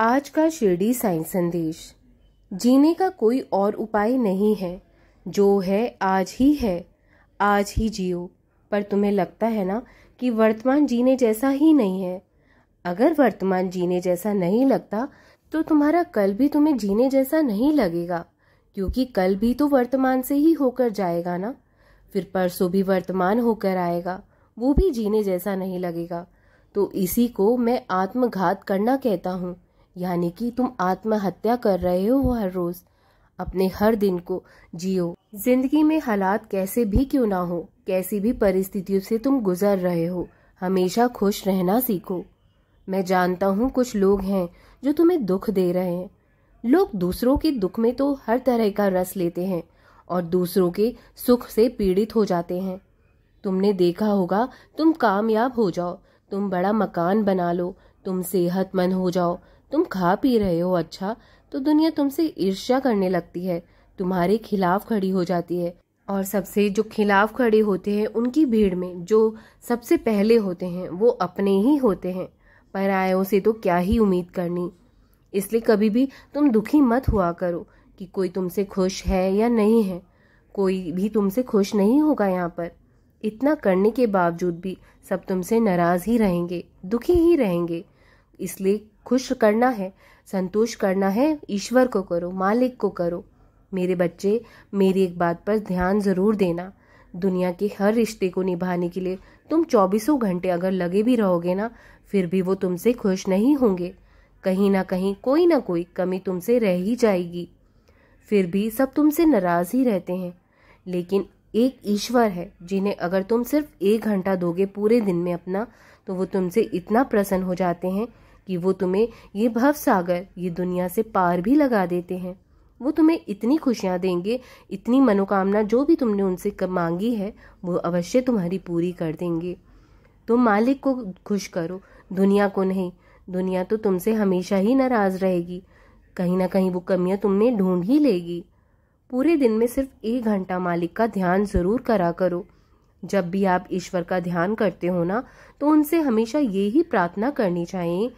आज का शिरडी साइंस संदेश जीने का कोई और उपाय नहीं है जो है आज ही है आज ही जियो पर तुम्हें लगता है ना कि वर्तमान जीने जैसा ही नहीं है अगर वर्तमान जीने जैसा नहीं लगता तो तुम्हारा कल भी तुम्हें जीने जैसा नहीं लगेगा क्योंकि कल भी तो वर्तमान से ही होकर जाएगा ना फिर परसों भी वर्तमान होकर आएगा वो भी जीने जैसा नहीं लगेगा तो इसी को मैं आत्मघात करना कहता हूँ यानी कि तुम आत्महत्या कर रहे हो हर रोज अपने हर दिन को जियो जिंदगी में हालात कैसे भी क्यों ना हो कैसी भी परिस्थितियों से तुम गुजर रहे हो हमेशा खुश रहना सीखो मैं जानता हूँ कुछ लोग हैं जो तुम्हें दुख दे रहे हैं लोग दूसरों के दुख में तो हर तरह का रस लेते हैं और दूसरों के सुख से पीड़ित हो जाते हैं तुमने देखा होगा तुम कामयाब हो जाओ तुम बड़ा मकान बना लो तुम सेहतमंद हो जाओ तुम खा पी रहे हो अच्छा तो दुनिया तुमसे ईर्ष्या करने लगती है तुम्हारे खिलाफ खड़ी हो जाती है और सबसे जो खिलाफ खड़े होते हैं उनकी भीड़ में जो सबसे पहले होते हैं वो अपने ही होते हैं परायों से तो क्या ही उम्मीद करनी इसलिए कभी भी तुम दुखी मत हुआ करो कि कोई तुमसे खुश है या नहीं है कोई भी तुमसे खुश नहीं होगा यहाँ पर इतना करने के बावजूद भी सब तुमसे नाराज़ ही रहेंगे दुखी ही रहेंगे इसलिए खुश करना है संतोष करना है ईश्वर को करो मालिक को करो मेरे बच्चे मेरी एक बात पर ध्यान ज़रूर देना दुनिया के हर रिश्ते को निभाने के लिए तुम चौबीसों घंटे अगर लगे भी रहोगे ना फिर भी वो तुमसे खुश नहीं होंगे कहीं ना कहीं कोई ना कोई कमी तुमसे रह ही जाएगी फिर भी सब तुमसे नाराज़ ही रहते हैं लेकिन एक ईश्वर है जिन्हें अगर तुम सिर्फ एक घंटा दोगे पूरे दिन में अपना तो वो तुमसे इतना प्रसन्न हो जाते हैं कि वो तुम्हें ये भव सागर ये दुनिया से पार भी लगा देते हैं वो तुम्हें इतनी खुशियाँ देंगे इतनी मनोकामना जो भी तुमने उनसे मांगी है वो अवश्य तुम्हारी पूरी कर देंगे तो मालिक को खुश करो दुनिया को नहीं दुनिया तो तुमसे हमेशा ही नाराज़ रहेगी कहीं ना कहीं वो कमियाँ तुमने ढूंढ ही लेगी पूरे दिन में सिर्फ एक घंटा मालिक का ध्यान ज़रूर करा करो जब भी आप ईश्वर का ध्यान करते हो ना तो उनसे हमेशा ये ही प्रार्थना करनी चाहिए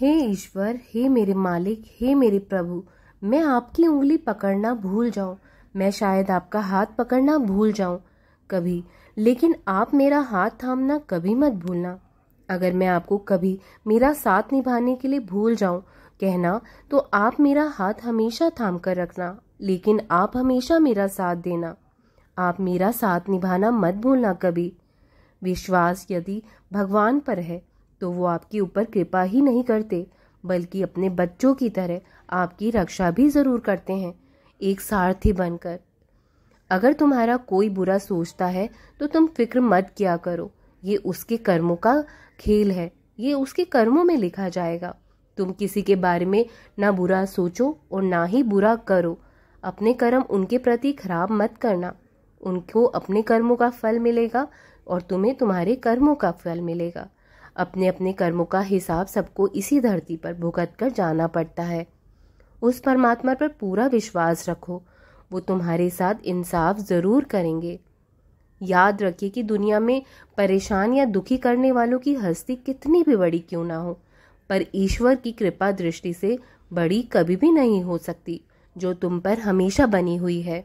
हे ईश्वर हे मेरे मालिक हे मेरे प्रभु मैं आपकी उंगली पकड़ना भूल जाऊं मैं शायद आपका हाथ पकड़ना भूल जाऊं कभी लेकिन आप मेरा हाथ थामना कभी मत भूलना अगर मैं आपको कभी मेरा साथ निभाने के लिए भूल जाऊं कहना तो आप मेरा हाथ हमेशा थाम कर रखना लेकिन आप हमेशा मेरा साथ देना आप मेरा साथ निभाना मत भूलना कभी विश्वास यदि भगवान पर है तो वो आपके ऊपर कृपा ही नहीं करते बल्कि अपने बच्चों की तरह आपकी रक्षा भी ज़रूर करते हैं एक सारथी बनकर अगर तुम्हारा कोई बुरा सोचता है तो तुम फिक्र मत किया करो ये उसके कर्मों का खेल है ये उसके कर्मों में लिखा जाएगा तुम किसी के बारे में ना बुरा सोचो और ना ही बुरा करो अपने कर्म उनके प्रति खराब मत करना उनको अपने कर्मों का फल मिलेगा और तुम्हें तुम्हारे कर्मों का फल मिलेगा अपने अपने कर्मों का हिसाब सबको इसी धरती पर भुगत कर जाना पड़ता है उस परमात्मा पर पूरा विश्वास रखो वो तुम्हारे साथ इंसाफ ज़रूर करेंगे याद रखिए कि दुनिया में परेशान या दुखी करने वालों की हस्ती कितनी भी बड़ी क्यों ना हो पर ईश्वर की कृपा दृष्टि से बड़ी कभी भी नहीं हो सकती जो तुम पर हमेशा बनी हुई है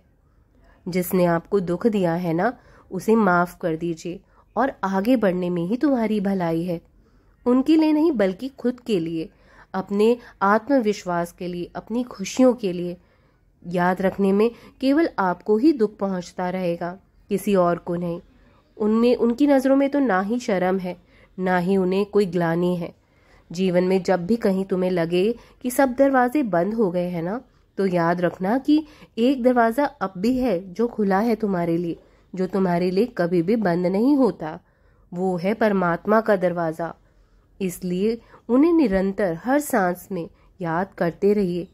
जिसने आपको दुख दिया है ना उसे माफ़ कर दीजिए और आगे बढ़ने में ही तुम्हारी भलाई है उनके लिए नहीं बल्कि खुद के लिए अपने आत्मविश्वास के लिए अपनी खुशियों के लिए याद रखने में केवल आपको ही दुख पहुंचता रहेगा किसी और को नहीं उनमें उनकी नज़रों में तो ना ही शर्म है ना ही उन्हें कोई ग्लानी है जीवन में जब भी कहीं तुम्हें लगे कि सब दरवाजे बंद हो गए हैं ना तो याद रखना कि एक दरवाज़ा अब भी है जो खुला है तुम्हारे लिए जो तुम्हारे लिए कभी भी बंद नहीं होता वो है परमात्मा का दरवाज़ा इसलिए उन्हें निरंतर हर सांस में याद करते रहिए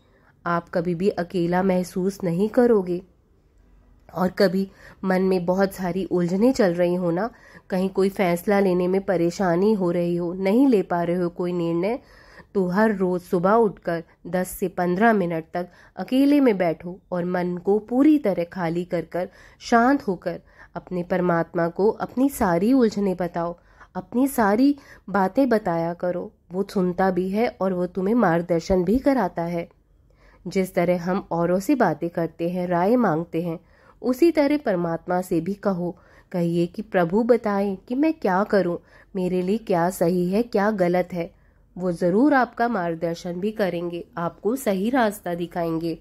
आप कभी भी अकेला महसूस नहीं करोगे और कभी मन में बहुत सारी उलझने चल रही हो ना कहीं कोई फैसला लेने में परेशानी हो रही हो नहीं ले पा रहे हो कोई निर्णय तो हर रोज सुबह उठकर 10 से 15 मिनट तक अकेले में बैठो और मन को पूरी तरह खाली कर कर शांत होकर अपने परमात्मा को अपनी सारी उलझने बताओ अपनी सारी बातें बताया करो वो सुनता भी है और वो तुम्हें मार्गदर्शन भी कराता है जिस तरह हम औरों से बातें करते हैं राय मांगते हैं उसी तरह परमात्मा से भी कहो कहिए कि प्रभु बताएं कि मैं क्या करूं मेरे लिए क्या सही है क्या गलत है वो ज़रूर आपका मार्गदर्शन भी करेंगे आपको सही रास्ता दिखाएंगे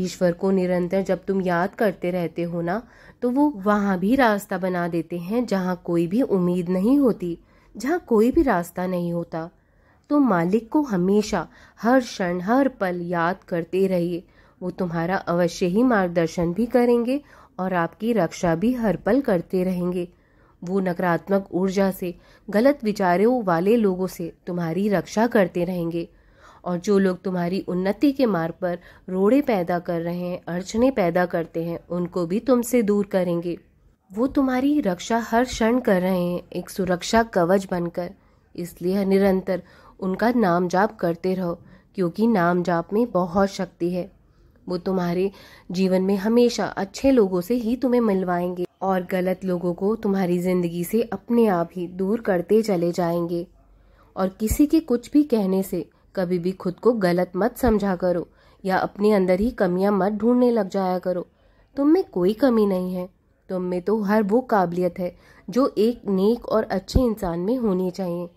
ईश्वर को निरंतर जब तुम याद करते रहते हो ना तो वो वहाँ भी रास्ता बना देते हैं जहाँ कोई भी उम्मीद नहीं होती जहाँ कोई भी रास्ता नहीं होता तो मालिक को हमेशा हर क्षण हर पल याद करते रहिए वो तुम्हारा अवश्य ही मार्गदर्शन भी करेंगे और आपकी रक्षा भी हर पल करते रहेंगे वो नकारात्मक ऊर्जा से गलत विचारों वाले लोगों से तुम्हारी रक्षा करते रहेंगे और जो लोग तुम्हारी उन्नति के मार्ग पर रोड़े पैदा कर रहे हैं अड़चने पैदा करते हैं उनको भी तुमसे दूर करेंगे वो तुम्हारी रक्षा हर क्षण कर रहे हैं एक सुरक्षा कवच बनकर इसलिए निरंतर उनका नाम जाप करते रहो क्योंकि नाम जाप में बहुत शक्ति है वो तुम्हारे जीवन में हमेशा अच्छे लोगों से ही तुम्हें मिलवाएंगे और गलत लोगों को तुम्हारी ज़िंदगी से अपने आप ही दूर करते चले जाएंगे और किसी के कुछ भी कहने से कभी भी खुद को गलत मत समझा करो या अपने अंदर ही कमियां मत ढूंढने लग जाया करो तुम में कोई कमी नहीं है तुम में तो हर वो काबिलियत है जो एक नेक और अच्छे इंसान में होनी चाहिए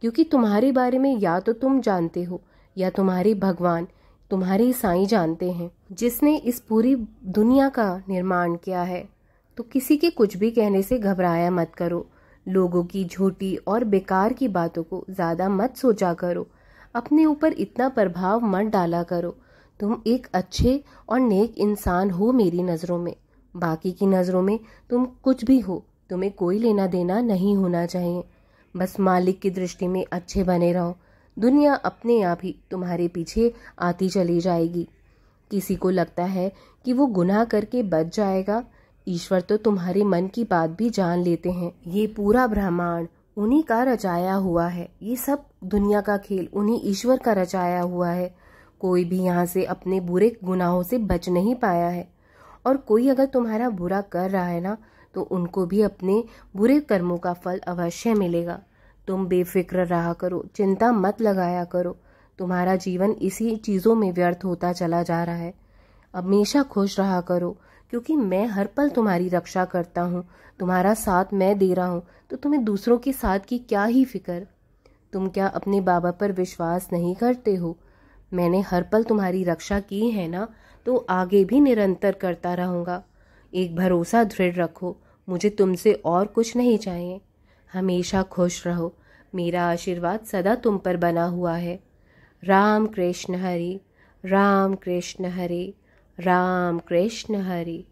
क्योंकि तुम्हारे बारे में या तो तुम जानते हो या तुम्हारे भगवान तुम्हारे साई जानते हैं जिसने इस पूरी दुनिया का निर्माण किया है तो किसी के कुछ भी कहने से घबराया मत करो लोगों की झूठी और बेकार की बातों को ज़्यादा मत सोचा करो अपने ऊपर इतना प्रभाव मत डाला करो तुम एक अच्छे और नेक इंसान हो मेरी नज़रों में बाकी की नज़रों में तुम कुछ भी हो तुम्हें कोई लेना देना नहीं होना चाहिए बस मालिक की दृष्टि में अच्छे बने रहो दुनिया अपने आप ही तुम्हारे पीछे आती चली जाएगी किसी को लगता है कि वो गुनाह करके बच जाएगा ईश्वर तो तुम्हारे मन की बात भी जान लेते हैं ये पूरा ब्रह्मांड उन्हीं का रचाया हुआ है ये सब दुनिया का खेल उन्हीं ईश्वर का रचाया हुआ है कोई भी यहाँ से अपने बुरे गुनाहों से बच नहीं पाया है और कोई अगर तुम्हारा बुरा कर रहा है ना तो उनको भी अपने बुरे कर्मों का फल अवश्य मिलेगा तुम बेफिक्र रहा करो चिंता मत लगाया करो तुम्हारा जीवन इसी चीज़ों में व्यर्थ होता चला जा रहा है हमेशा खुश रहा करो क्योंकि मैं हर पल तुम्हारी रक्षा करता हूँ तुम्हारा साथ मैं दे रहा हूँ तो तुम्हें दूसरों के साथ की क्या ही फिक्र तुम क्या अपने बाबा पर विश्वास नहीं करते हो मैंने हर पल तुम्हारी रक्षा की है ना तो आगे भी निरंतर करता रहूँगा एक भरोसा दृढ़ रखो मुझे तुमसे और कुछ नहीं चाहिए हमेशा खुश रहो मेरा आशीर्वाद सदा तुम पर बना हुआ है राम कृष्ण हरे राम कृष्ण हरे राम कृष्ण हरी